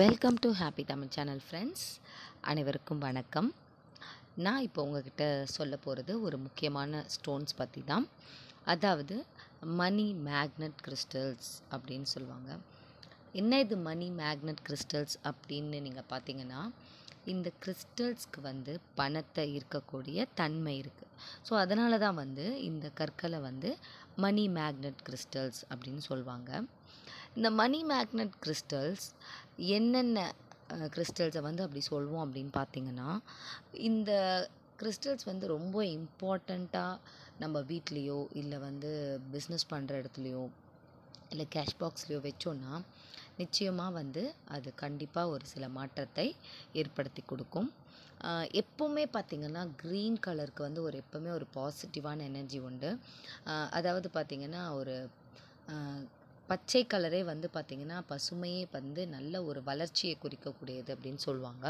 welcome to happy Tamil channel friends அனைவருக்கும் வணக்கம் நான் இப்போ உங்ககிட்ட சொல்ல போகிறது ஒரு முக்கியமான ஸ்டோன்ஸ் பற்றி தான் அதாவது மணி மேக்னட் கிறிஸ்டல்ஸ் அப்படின்னு சொல்லுவாங்க என்ன இது மணி மேக்னட் கிறிஸ்டல்ஸ் அப்படின்னு நீங்கள் பார்த்தீங்கன்னா இந்த கிறிஸ்டல்ஸ்க்கு வந்து பணத்தை இருக்கக்கூடிய தன்மை இருக்குது ஸோ அதனால தான் வந்து இந்த கற்களை வந்து மணி மேக்னட் கிறிஸ்டல்ஸ் அப்படின்னு சொல்லுவாங்க இந்த மணி மேக்னெட் கிறிஸ்டல்ஸ் என்னென்ன கிறிஸ்டல்ஸை வந்து அப்படி சொல்வோம் அப்படின்னு பார்த்திங்கன்னா இந்த கிறிஸ்டல்ஸ் வந்து ரொம்ப இம்பார்ட்டண்ட்டாக நம்ம வீட்லேயோ இல்லை வந்து பிஸ்னஸ் பண்ணுற இடத்துலையோ இல்லை கேஷ் பாக்ஸ்லேயோ வச்சோன்னா நிச்சயமாக வந்து அது கண்டிப்பாக ஒரு சில மாற்றத்தை ஏற்படுத்தி கொடுக்கும் எப்போவுமே பார்த்திங்கன்னா க்ரீன் கலருக்கு வந்து ஒரு எப்போவுமே ஒரு பாசிட்டிவான எனர்ஜி உண்டு அதாவது பார்த்திங்கன்னா ஒரு பச்சை கலரே வந்து பார்த்திங்கன்னா பசுமையே வந்து நல்ல ஒரு வளர்ச்சியை குறிக்கக்கூடியது அப்படின்னு சொல்லுவாங்க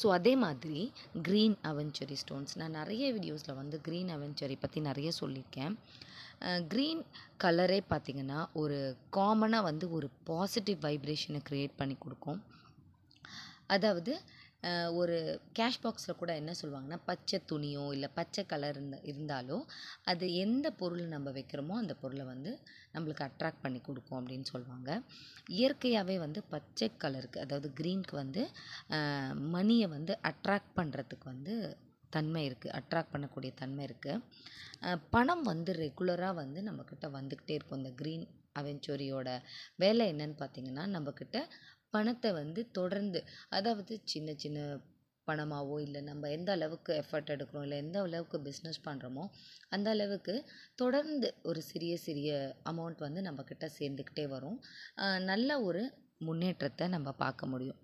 ஸோ அதே மாதிரி க்ரீன் அவெஞ்சரி ஸ்டோன்ஸ் நான் நிறைய வீடியோஸில் வந்து க்ரீன் அவெஞ்சரி பற்றி நிறைய சொல்லியிருக்கேன் க்ரீன் கலரே பார்த்திங்கன்னா ஒரு காமனாக வந்து ஒரு பாசிட்டிவ் வைப்ரேஷனை க்ரியேட் பண்ணி கொடுக்கும் அதாவது ஒரு கேஷ் பாக்ஸில் கூட என்ன சொல்லுவாங்கன்னா பச்சை துணியோ இல்லை பச்சை கலர் இருந்தாலோ அது எந்த பொருள் நம்ம வைக்கிறோமோ அந்த பொருளை வந்து நம்மளுக்கு அட்ராக்ட் பண்ணி கொடுக்கும் அப்படின்னு சொல்லுவாங்க இயற்கையாகவே வந்து பச்சை கலருக்கு அதாவது க்ரீனுக்கு வந்து மணியை வந்து அட்ராக்ட் பண்ணுறதுக்கு வந்து தன்மை இருக்குது அட்ராக்ட் பண்ணக்கூடிய தன்மை இருக்குது பணம் வந்து ரெகுலராக வந்து நம்மக்கிட்ட வந்துக்கிட்டே இருக்கும் இந்த க்ரீன் அவென்ச்சோரியோட வேலை என்னன்னு பார்த்தீங்கன்னா நம்மக்கிட்ட பணத்தை வந்து தொடர்ந்து அதாவது சின்ன சின்ன பணமாகவோ இல்லை நம்ம எந்த அளவுக்கு எஃபர்ட் எடுக்கிறோம் இல்லை எந்த அளவுக்கு பிஸ்னஸ் பண்ணுறோமோ அந்த அளவுக்கு தொடர்ந்து ஒரு சிறிய சிறிய அமௌண்ட் வந்து நம்மக்கிட்ட சேர்ந்துக்கிட்டே வரும் நல்ல ஒரு முன்னேற்றத்தை நம்ம பார்க்க முடியும்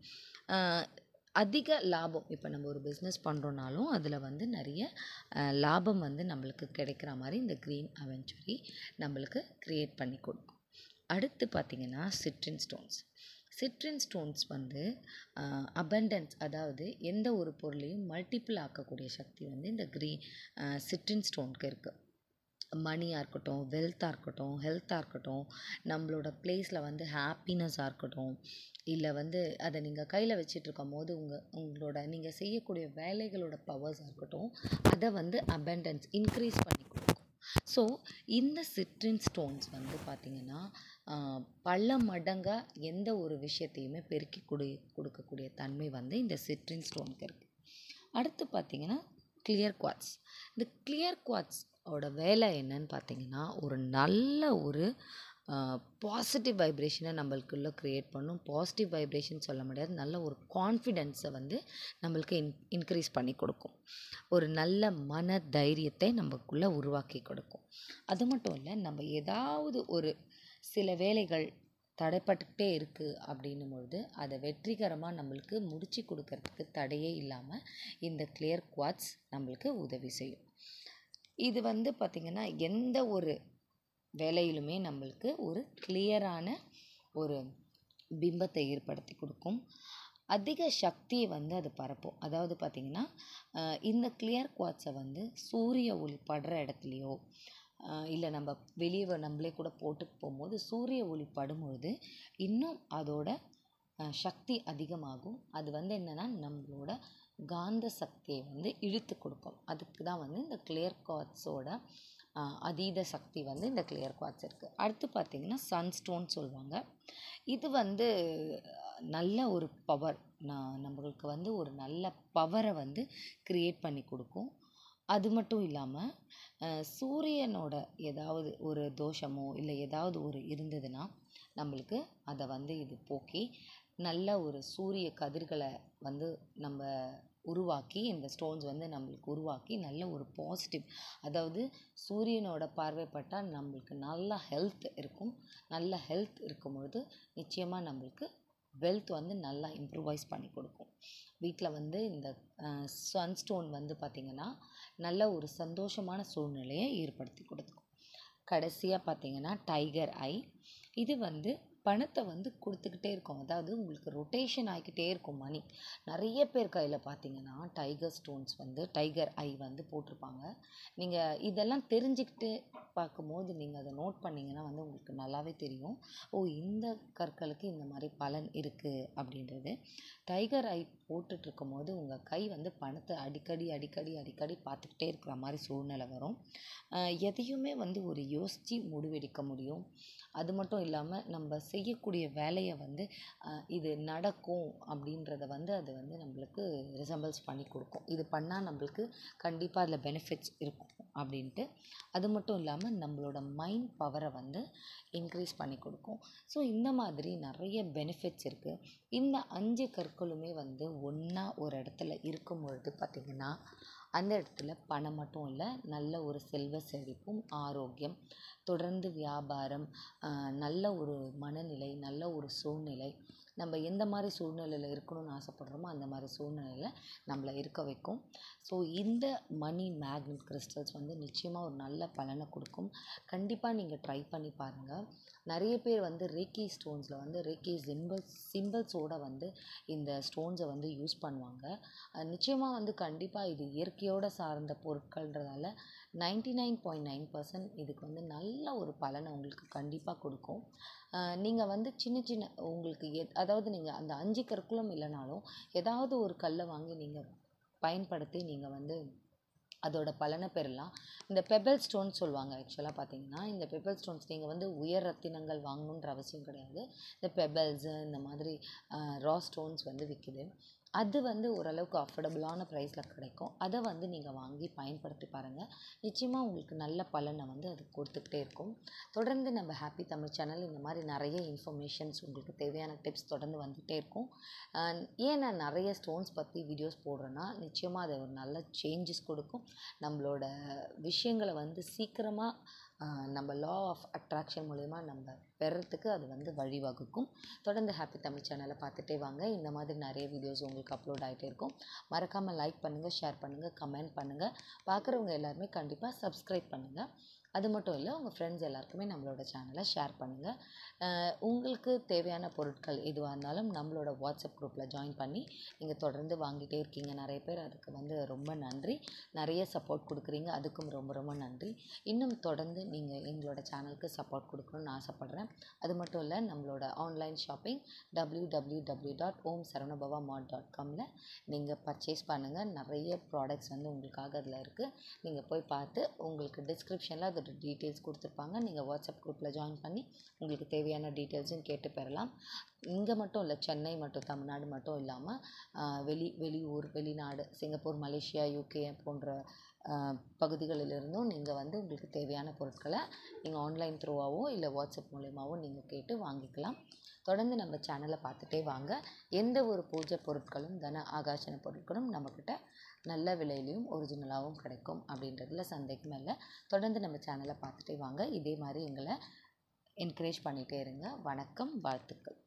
அதிக லாபம் இப்போ நம்ம ஒரு பிஸ்னஸ் பண்ணுறோனாலும் அதில் வந்து நிறைய லாபம் வந்து நம்மளுக்கு கிடைக்கிற மாதிரி இந்த க்ரீன் அவென்ச்சுரி நம்மளுக்கு க்ரியேட் பண்ணி கொடுக்கும் அடுத்து பார்த்திங்கன்னா சிட்ரின் ஸ்டோன்ஸ் சிட்ரின் ஸ்டோன்ஸ் வந்து அபண்டன்ஸ் அதாவது எந்த ஒரு பொருளையும் மல்டிப்புள் ஆக்கக்கூடிய சக்தி வந்து இந்த க்ரீ சிட்ரின் ஸ்டோனுக்கு இருக்குது மணியாக இருக்கட்டும் வெல்த்தாக இருக்கட்டும் ஹெல்த்தாக இருக்கட்டும் நம்மளோட ப்ளேஸில் வந்து ஹாப்பினஸாக இருக்கட்டும் இல்லை வந்து அதை நீங்கள் கையில் வச்சுட்டு இருக்கும் போது உங்கள் உங்களோட நீங்கள் செய்யக்கூடிய வேலைகளோட பவர்ஸாக இருக்கட்டும் அதை வந்து அபண்டன்ஸ் இன்க்ரீஸ் பண்ணி ஸோ இந்த சிட்ரின் ஸ்டோன்ஸ் வந்து பார்த்திங்கன்னா பல மடங்காக எந்த ஒரு விஷயத்தையுமே பெருக்கி கொடு கொடுக்கக்கூடிய தன்மை வந்து இந்த சிட்ரின் ஸ்டோனுக்கு இருக்குது அடுத்து பார்த்திங்கன்னா கிளியர் குவாட்ஸ் இந்த கிளியர் குவாட்ஸ் வேலை என்னன்னு பார்த்தீங்கன்னா ஒரு நல்ல ஒரு பாசிட்டிவ் வைப்ரேஷனை நம்மளுக்குள்ள க்ரியேட் பண்ணும் பாசிட்டிவ் வைப்ரேஷன் சொல்ல முடியாது நல்ல ஒரு கான்ஃபிடென்ஸை வந்து நம்மளுக்கு இன் இன்க்ரீஸ் பண்ணி கொடுக்கும் ஒரு நல்ல மன தைரியத்தை நமக்குள்ளே உருவாக்கி கொடுக்கும் அது மட்டும் இல்லை நம்ம ஏதாவது ஒரு சில வேலைகள் தடைப்பட்டுக்கிட்டே இருக்குது அப்படின்னும் பொழுது அதை வெற்றிகரமாக நம்மளுக்கு முடிச்சு கொடுக்கறதுக்கு தடையே இல்லாமல் இந்த கிளியர் குவாட்ஸ் நம்மளுக்கு உதவி செய்யும் இது வந்து பார்த்திங்கன்னா எந்த ஒரு வேலையிலுமே நம்மளுக்கு ஒரு கிளியரான ஒரு பிம்பத்தை ஏற்படுத்தி கொடுக்கும் அதிக சக்தியை வந்து அது பரப்பும் அதாவது பார்த்திங்கன்னா இந்த கிளியர் குவாட்ஸை வந்து சூரிய ஒளி படுற இடத்துலையோ இல்லை நம்ம வெளியே நம்மளே கூட போட்டுட்டு போகும்போது சூரிய ஒளி படும்பொழுது இன்னும் அதோட சக்தி அதிகமாகும் அது வந்து என்னென்னா நம்மளோட காந்த சக்தியை வந்து இழுத்து கொடுக்கும் அதுக்கு தான் வந்து இந்த கிளியர் குவாட்ஸோட அதீத சக்தி வந்து இந்த கிளியர் குவாட்ஸ் இருக்குது அடுத்து பார்த்திங்கன்னா சன்ஸ்டோன் சொல்லுவாங்க இது வந்து நல்ல ஒரு பவர் நான் நம்மளுக்கு வந்து ஒரு நல்ல பவரை வந்து க்ரியேட் பண்ணி கொடுக்கும் அது மட்டும் இல்லாமல் சூரியனோட ஏதாவது ஒரு தோஷமோ இல்லை ஏதாவது ஒரு இருந்ததுன்னா நம்மளுக்கு அதை வந்து இது போக்கி நல்ல ஒரு சூரிய கதிர்களை வந்து நம்ம உருவாக்கி இந்த ஸ்டோன்ஸ் வந்து நம்மளுக்கு உருவாக்கி நல்ல ஒரு பாசிட்டிவ் அதாவது சூரியனோட பார்வைப்பட்டால் நம்மளுக்கு நல்ல ஹெல்த் இருக்கும் நல்ல ஹெல்த் இருக்கும் பொழுது நிச்சயமாக நம்மளுக்கு வெல்த் வந்து நல்லா இம்ப்ரூவைஸ் பண்ணி கொடுக்கும் வீட்டில் வந்து இந்த சன்ஸ்டோன் வந்து பார்த்திங்கன்னா நல்ல ஒரு சந்தோஷமான சூழ்நிலையை ஏற்படுத்தி கொடுக்கும் கடைசியாக பார்த்திங்கன்னா டைகர் ஐ இது வந்து பணத்தை வந்து கொடுத்துக்கிட்டே இருக்கும் அதாவது உங்களுக்கு ரொட்டேஷன் ஆகிக்கிட்டே இருக்கும் மணி நிறைய பேர் கையில் பார்த்தீங்கன்னா டைகர் ஸ்டோன்ஸ் வந்து டைகர் ஐ வந்து போட்டிருப்பாங்க நீங்கள் இதெல்லாம் தெரிஞ்சுக்கிட்டு பார்க்கும்போது நீங்கள் அதை நோட் பண்ணிங்கன்னா வந்து உங்களுக்கு நல்லாவே தெரியும் ஓ இந்த கற்களுக்கு இந்த மாதிரி பலன் இருக்குது அப்படின்றது டைகர் ஐ போட்டுட்ருக்கும் போது உங்கள் கை வந்து பணத்தை அடிக்கடி அடிக்கடி அடிக்கடி பார்த்துக்கிட்டே இருக்கிற மாதிரி சூழ்நிலை வரும் எதையுமே வந்து ஒரு யோசித்து முடிவெடுக்க முடியும் அது மட்டும் இல்லாமல் நம்ம செய்யக்கூடிய வேலையை வந்து இது நடக்கும் அப்படின்றத வந்து அது வந்து நம்மளுக்கு ரிசம்பிள்ஸ் பண்ணி கொடுக்கும் இது பண்ணால் நம்மளுக்கு கண்டிப்பாக அதில் பெனிஃபிட்ஸ் இருக்கும் அப்படின்ட்டு அது மட்டும் இல்லாமல் நம்மளோட மைண்ட் பவரை வந்து இன்க்ரீஸ் பண்ணி கொடுக்கும் ஸோ இந்த மாதிரி நிறைய பெனிஃபிட்ஸ் இருக்குது இந்த அஞ்சு கற்களுமே வந்து ஒன்றா ஒரு இடத்துல இருக்கும் பொழுது பார்த்திங்கன்னா அந்த இடத்துல பணம் மட்டும் இல்லை நல்ல ஒரு செல்வ செழிப்பும் ஆரோக்கியம் தொடர்ந்து வியாபாரம் நல்ல ஒரு மனநிலை நல்ல ஒரு சூழ்நிலை நம்ம எந்த மாதிரி சூழ்நிலையில் இருக்கணும்னு ஆசைப்படுறோமோ அந்த மாதிரி சூழ்நிலையில் நம்மளை இருக்க வைக்கும் ஸோ இந்த மணி மேக்னெட் கிறிஸ்டல்ஸ் வந்து நிச்சயமாக ஒரு நல்ல பலனை கொடுக்கும் கண்டிப்பாக நீங்கள் ட்ரை பண்ணி பாருங்கள் நிறைய பேர் வந்து ரேக்கி ஸ்டோன்ஸில் வந்து ரேக்கி சிம்பிள்ஸ் சிம்பிள்ஸோடு வந்து இந்த ஸ்டோன்ஸை வந்து யூஸ் பண்ணுவாங்க நிச்சயமாக வந்து கண்டிப்பாக இது இயற்கையோடு சார்ந்த பொருட்கள்ன்றதால ninety nine point nine percent இதுக்கு வந்து நல்ல ஒரு பலனை உங்களுக்கு கண்டிப்பாக கொடுக்கும் நீங்கள் வந்து சின்ன சின்ன உங்களுக்கு எ அதாவது நீங்கள் அந்த அஞ்சு கற்களும் இல்லைனாலும் ஏதாவது ஒரு கல்லை வாங்கி நீங்கள் பயன்படுத்தி நீங்கள் வந்து அதோட பலனை பெறலாம் இந்த பெபல் ஸ்டோன் சொல்லுவாங்க ஆக்சுவலாக பார்த்தீங்கன்னா இந்த பெபல் ஸ்டோன்ஸ் நீங்கள் வந்து உயர் ரத்தினங்கள் வாங்கணுன்ற அவசியம் கிடையாது இந்த பெபல்ஸு இந்த மாதிரி ரா ஸ்டோன்ஸ் வந்து விற்கிது அது வந்து ஓரளவுக்கு அஃபோர்டபுளான ப்ரைஸில் கிடைக்கும் அதை வந்து நீங்கள் வாங்கி பயன்படுத்தி பாருங்கள் நிச்சயமாக உங்களுக்கு நல்ல பலனை வந்து அது கொடுத்துக்கிட்டே இருக்கும் தொடர்ந்து நம்ம ஹாப்பி தமிழ் சேனல் இந்த மாதிரி நிறைய இன்ஃபர்மேஷன்ஸ் உங்களுக்கு தேவையான டிப்ஸ் தொடர்ந்து வந்துகிட்டே இருக்கும் ஏன் நான் நிறைய ஸ்டோன்ஸ் பற்றி வீடியோஸ் போடுறேன்னா நிச்சயமாக அது ஒரு நல்ல சேஞ்சஸ் கொடுக்கும் நம்மளோட விஷயங்களை வந்து சீக்கிரமாக நம்ம லா ஆஃப் அட்ராக்ஷன் மூலயமா நம்ம பெறத்துக்கு அது வந்து வழிவகுக்கும் தொடர்ந்து ஹாப்பி தமிழ் சேனலை பார்த்துட்டே வாங்க இந்த மாதிரி நிறைய வீடியோஸ் உங்களுக்கு அப்லோட் ஆகிட்டே இருக்கும் மறக்காமல் லைக் பண்ணுங்கள் ஷேர் பண்ணுங்கள் கமெண்ட் பண்ணுங்கள் பார்க்குறவங்க எல்லாருமே கண்டிப்பாக சப்ஸ்கிரைப் பண்ணுங்கள் அது மட்டும் இல்லை உங்கள் ஃப்ரெண்ட்ஸ் எல்லாருக்குமே நம்மளோட சேனலை ஷேர் பண்ணுங்கள் உங்களுக்கு தேவையான பொருட்கள் எதுவாக இருந்தாலும் நம்மளோட வாட்ஸ்அப் குரூப்பில் ஜாயின் பண்ணி நீங்கள் தொடர்ந்து வாங்கிட்டே இருக்கீங்க நிறைய பேர் அதுக்கு வந்து ரொம்ப நன்றி நிறைய சப்போர்ட் கொடுக்குறீங்க அதுக்கும் ரொம்ப ரொம்ப நன்றி இன்னும் தொடர்ந்து நீங்கள் எங்களோட சேனலுக்கு சப்போர்ட் கொடுக்கணும்னு ஆசைப்பட்றேன் அது மட்டும் இல்லை நம்மளோட online shopping W W W dot Om Saravanabhava mart dot காமில் நீங்கள் பர்ச்சேஸ் பண்ணுங்கள் நிறைய ப்ராடக்ட்ஸ் வந்து உங்களுக்காக அதில் இருக்குது நீங்கள் போய் பார்த்து உங்களுக்கு டிஸ்கிரிப்ஷனில் அது அதோடய டீட்டெயில்ஸ் கொடுத்துருப்பாங்க நீங்கள் வாட்ஸ்அப் குரூப்பில் ஜாயின் பண்ணி உங்களுக்கு தேவையான டீட்டெயில்ஸும் கேட்டு பெறலாம் இங்கே மட்டும் இல்லை சென்னை மட்டும் தமிழ்நாடு மட்டும் இல்லாமல் வெளி வெளியூர் வெளிநாடு சிங்கப்பூர் மலேசியா யூகே போன்ற பகுதிகளிலிருந்தும் நீங்கள் வந்து உங்களுக்கு தேவையான பொருட்களை நீங்கள் ஆன்லைன் த்ரூவாகவோ இல்லை வாட்ஸ்அப் மூலியமாகவோ நீங்கள் கேட்டு வாங்கிக்கலாம் தொடர்ந்து நம்ம சேனலை பார்த்துட்டே வாங்க எந்த ஒரு பூஜை பொருட்களும் தன ஆகாசன பொருட்களும் நம்மக்கிட்ட நல்ல விலையிலையும் ஒரிஜினலாகவும் கிடைக்கும் அப்படின்றதுல சந்தேகம் இல்லை தொடர்ந்து நம்ம சேனலை பார்த்துட்டே வாங்க இதே மாதிரி எங்களை என்கரேஜ் பண்ணிகிட்டே இருங்க வணக்கம் வாழ்த்துக்கள்